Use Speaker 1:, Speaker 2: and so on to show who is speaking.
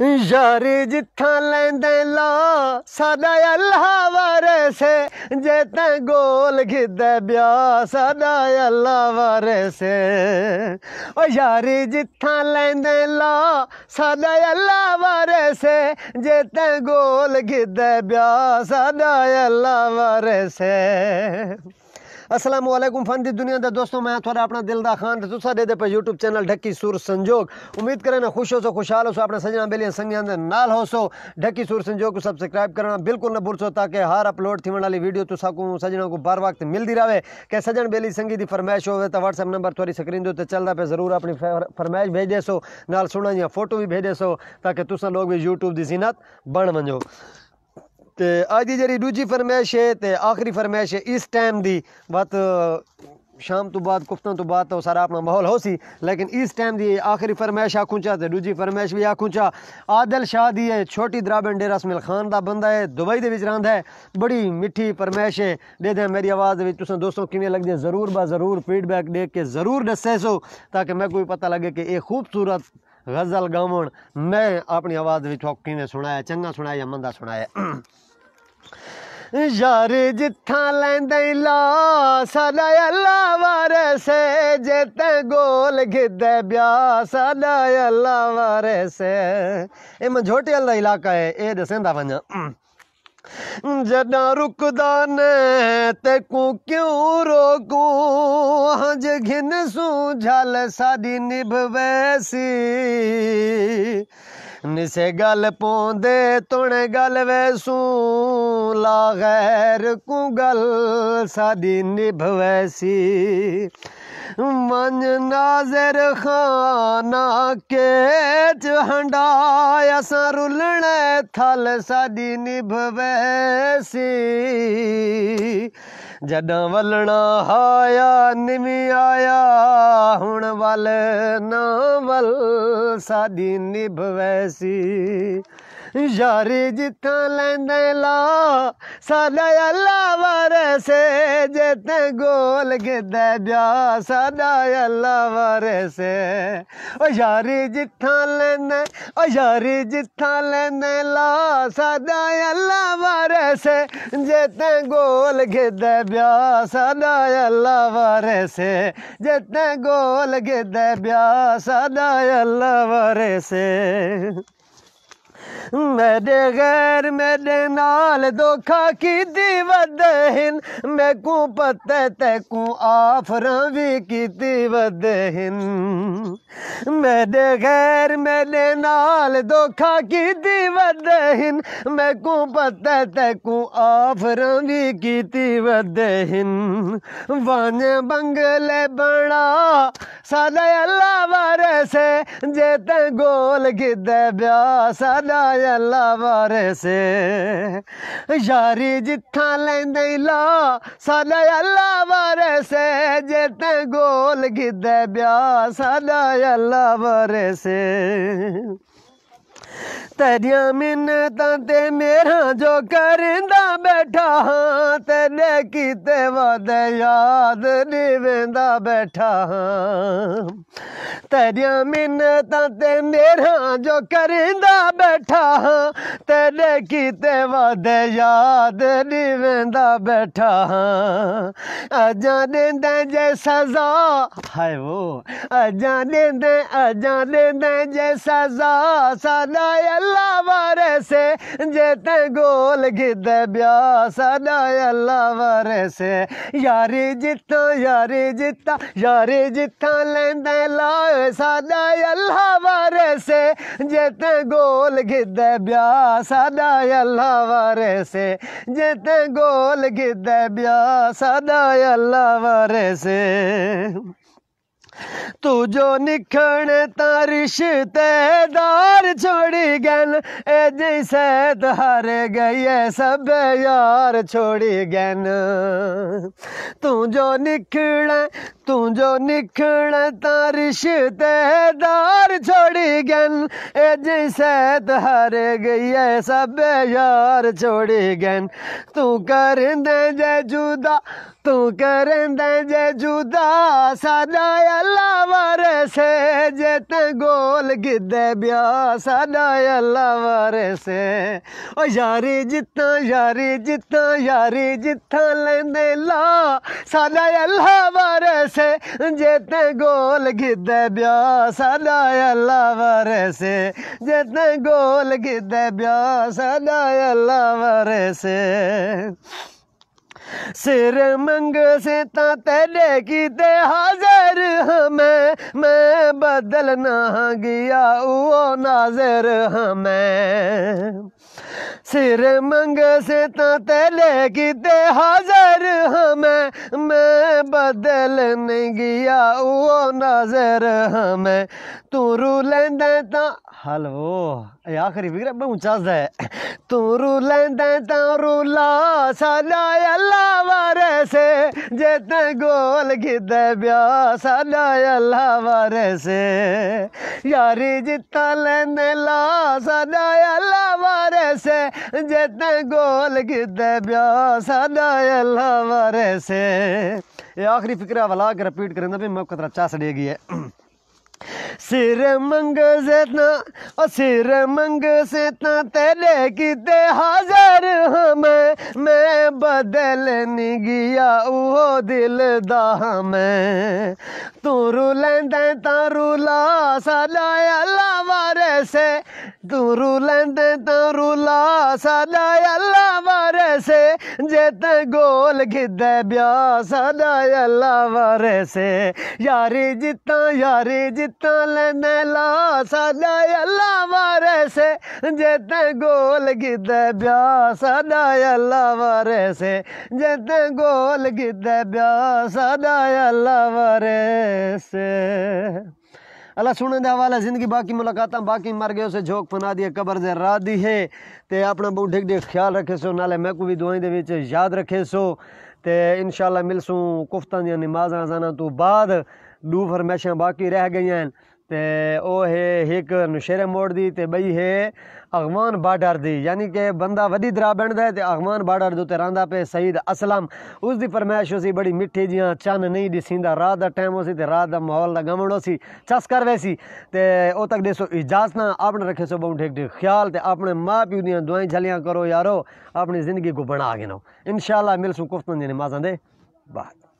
Speaker 1: ਯਾਰ ਜਿੱਥਾਂ ਲੈਂਦੇ ਲਾ ਸਾਡਾ ਅੱਲਾ ਵਾਰੇ ਸੇ ਜੇ ਤੈਂ ਗੋਲ ਖਿੱਦੇ ਬਿਆ ਸਾਡਾ ਅੱਲਾ ਵਾਰੇ ਸੇ ਓ ਯਾਰ ਜਿੱਥਾਂ ਲੈਂਦੇ ਲਾ ਸਾਡਾ ਅੱਲਾ ਵਾਰੇ ਸੇ ਜੇ ਤੈਂ ਗੋਲ ਖਿੱਦੇ ਬਿਆ ਸਾਡਾ ਅੱਲਾ ਵਾਰੇ ਸੇ আসসালামু আলাইকুম ফান্ডি দুনিয়া দা দোস্তো ম্যায় থোরা আপনা দিল দা খান তু সাডে দে পে ইউটিউব চ্যানেল ঢকি সুর সংযোগ উমিদ করানা খুশ হসো খুশાલ হসো আপনা সাজনা বেলি সঙ্গী আন্দর নাল হোসো ঢকি সুর সংযোগ কো সাবস্ক্রাইব করানা বিলকুল না বুরসো তাকে হার আপলোড থি วน আলি ভিডিও তু সা কো সাজনা কো বার বারকতে মিলদি রাও কে সাজন বেলি সঙ্গী দি ফার্মেশ হো เว তা WhatsApp নাম্বার থোড়ি স্ক্রিন দো তা চলদা পে जरुर apni ফার্মেশ ভেজ দেসো নাল শোনা দিয়া ফটো ভি ভেজ দেসো তাকে তুসা লগ ভি ইউটিউব দি زینت বডন ভঞ্জো तो अज ਦੀ ਜਿਹੜੀ ਦੂਜੀ ਫਰਮਾਇਸ਼ ਹੈ ਤੇ ਆਖਰੀ ਫਰਮਾਇਸ਼ इस टाइम की बत शाम तो बाद कुफ्तों तो बाद तो सारा अपना माहौल हो सी लेकिन इस टाइम की आखिरी फरमैश आखू चा तो दूजी फरमाइश भी आखू चा आदल शाह दी है छोटी दराबन डेरा समिल खान का बंदा है दुबई के रहा है बड़ी मिठी फरमैश है दे दें मेरी आवाज़ में तुम दोस्तों किमें है जरूर ब जरूर फीडबैक दे के जरूर दस्से सो ताकि मैं कोई पता लगे कि यह खूबसूरत गज़ल गावन मैं अपनी आवाज़ में किमें सुनाया चंगा सुनाया या मंदा सुनाया ਯਾਰ ਜਿੱਥਾਂ ਲੈਂਦਾ ਲਾ ਸਾਡਾ ਅੱਲਾ ਵਾਰਸੇ ਜੇ ਗੋਲ ਗਿੱਦੇ ਬਿਆ ਸਾਡਾ ਅੱਲਾ ਵਾਰਸੇ ਇਹ ਮਝੋਟੇ ਅੱਲਾ ਇਲਾਕਾ ਹੈ ਇਹ ਦਸੰਦਾ ਵੰਜਾ ਜਦਾਂ ਰੁਕਦਾ ਨੇ ਤੇ ਕੋ ਕਿਉਂ ਰੋਕੂ ਹੰਜ ਘਿਨ ਸੂ ਝਲ ਸਾਡੀ ਵੈਸੀ निसे गल पौंदे तुने गल वैसू ला गैर को गल सादी निभ वैसी मन नाजर खाना के हंडा असां रुलण थल सादी निभ वैसी ਜਦਾਂ ਵਲਣਾ ਹਾਇਆ ਨਿਵੇਂ ਆਇਆ ਹੁਣ ਵੱਲ ਨਾ ਵਲ ਸਾਡੀ ਨਿਭ ਵੈਸੀ ਯਾਰੀ ਜਿੱਥਾਂ ਲੈਂਦੇ ਲਾ ਸਾਡਾ ਅੱਲਾ ਵਰਸੇ ਜੇ ਤੈਂ ਗੋਲ ਗਿੱਦੇ ਬਿਆ ਸਾਡਾ ਅੱਲਾ ਵਰਸੇ ਓ ਯਾਰੀ ਜਿੱਥਾਂ ਲੈਂਦੇ ਓ ਯਾਰੀ ਜਿੱਥਾਂ ਲੈਂਦੇ ਲਾ ਸਾਡਾ ਅੱਲਾ ਵਰਸੇ ਜੇ ਤੈਂ ਗੋਲ ਗਿੱਦੇ ਬਿਆ ਸਾਡਾ ਅੱਲਾ ਵਰਸੇ ਜੇ ਤੈਂ ਗੋਲ ਗਿੱਦੇ ਬਿਆ ਸਾਡਾ ਅੱਲਾ वरे से मेरे गैर मेरे नाल धोखा की वदहिन मैं को पते तैकू आफर भी की वदहिन मेरे गैर मेरे नाल धोखा की वदहिन मैं को पते तैकू आफर भी की वदहिन वन बंगले बना सादा अल्लाह वारे से जे ते गोल किदे ब्याह सा ਅੱਲਾ ਵਰਸੇ ਯਾਰੀ ਜਿੱਥਾਂ ਲੈਂਦੇ ਲਾ ਸਾਡਾ ਅੱਲਾ ਵਰਸੇ ਜੇ ਤੇ ਗੋਲ ਗਿੱਦੇ ਬਿਆ ਸਾਡਾ ਅੱਲਾ ਵਰਸੇ तेरिया मिन्नत मेरा जो कर बैठा हाँ तेरे कि वादे याद नहीं बैठा हाँ तेरिया मिन्नत मेरा जो करिंदा बैठा हाँ तेरे किते वादे याद निवेंदा बैठा हाँ अजा देंदे जे सजा है वो अजा देंदे अजा देंदे जे सजा सदा ಅಲ್ಲವರ ಸೆ ಜತೆ ಗೋಲ್ಗಿದ್ದ ಬ್ಯಾಸನ ಅಲ್ಲವರ ಸೆ ಯಾರಿ ಜಿತ್ತು ಯಾರಿ ಜಿತ್ತ ಯಾರಿ ಜಿತ್ತ ಲೆಂದ ಲಾಯಸನ ಅಲ್ಲವರ ಸೆ ಜತೆ ಗೋಲ್ಗಿದ್ದ ಬ್ಯಾಸನ ಅಲ್ಲವರ ಸೆ ಜತೆ ಗೋಲ್ಗಿದ್ದ ಬ್ಯಾಸನ ಅಲ್ಲವರ ಸೆ ਤੂੰ ਜੋ ਨਿਖਣ ਤੇ ਦਾਰ ਛੋੜ ਗੈਨ ਐ ਜੈਸੇ ਧਾਰ ਗਏ ਸਭ ਯਾਰ ਛੋੜ ਗੈਨ ਤੂੰ ਜੋ ਨਿਖਣ तू जो निखण रिश्तेदार छोड़ी गन ए जैसैत हर गई है सब यार छोड़ी गन तू कर दे जय जुदा तू कर दे जय जुदा साडा अल्लाह वारसे जे ते गोल गिदे ब्या साडा अल्लाह से ओ यारी जित्ता यारी जित्ता यारी जित्ता लेंदे ला साडा अल्लाह वारसे से जेते गोल गिद्दे अल्लाह लावर से जेते गोल गिद्दे अल्लाह लावर से सिर मंग से तेरे की ते हाजिर हमें मैं बदल ना गया वो नाजर हमें सिर मंग से तले किते हाजर हमें मैं बदल नहीं गया वो नजर हमें तू रू लेंदे तो, हलो आखिरी फिक्र मैं ऊंचा तो से तू रू लेंदे ता रूला साला अल्लाह वारे से जेते गोल किते ब्या साला अल्लाह वारे से यारी जिता लेंदे ला साला से जेते गोल गिदे ब्या साडा अल्लाह वारे से ये आखिरी फिक्र वाला अगर रिपीट करें तो मैं कतरा चा सड़े गई है सिर मंग सेतना और सिर मंग सेतना तेरे किते हाजर हाँ मैं मैं बदल नहीं गया वो दिल दाह मैं तू रू लेंदा तारू ला साला अल्लाह से वरसे तुरुलंद तुरुला सदा अल्लाह वरसे जेत गोल गिद ब्या सदा अल्लाह से यारी जिता यारी जिता लेने ला सदा अल्लाह वरसे जेत गोल गिद ब्या सदा अल्लाह वरसे जेत गोल गिद ब्या सदा अल्लाह वरसे अल्लाह सुनने का हवाला जिंदगी बाकी मुलाकात बाकी मर गए उसे झोंक फना दिए कबर से राह दी है तो अपना बहुत डिग ठीक ख्याल रखे सो नाले मैं को भी दुआई दे याद रखे सो ते इंशाल्लाह मिलसूं कुफ्तां दियां नमाजा जाना तो बाद दू फरमैशा बाकी रह गई हैं ते ओ है एक नौशेरे मोड़ दी ते बई है अगवान बाडर दी यानी कि बंदा वॾी दरा बणंदा ते अगवान बाडर ते रहंदा पे सईद असलम दी फरमाइश सी बड़ी मिठी जी चन नहीं ॾिसींदा रात का टाइम सी ते रात का माहौल जा गमण सी चस कर वैसी ते ओ तक देसो इजाज़ ना आपने रखे सो बहुत ठीक ठीक ख्याल ते अपने माँ प्यो दियां दुआई झलियां करो यारो अपनी ज़िंदगी को बना गिनो इन शाला मिलसूं कुफ्तन जी नमाज़ां दे बाद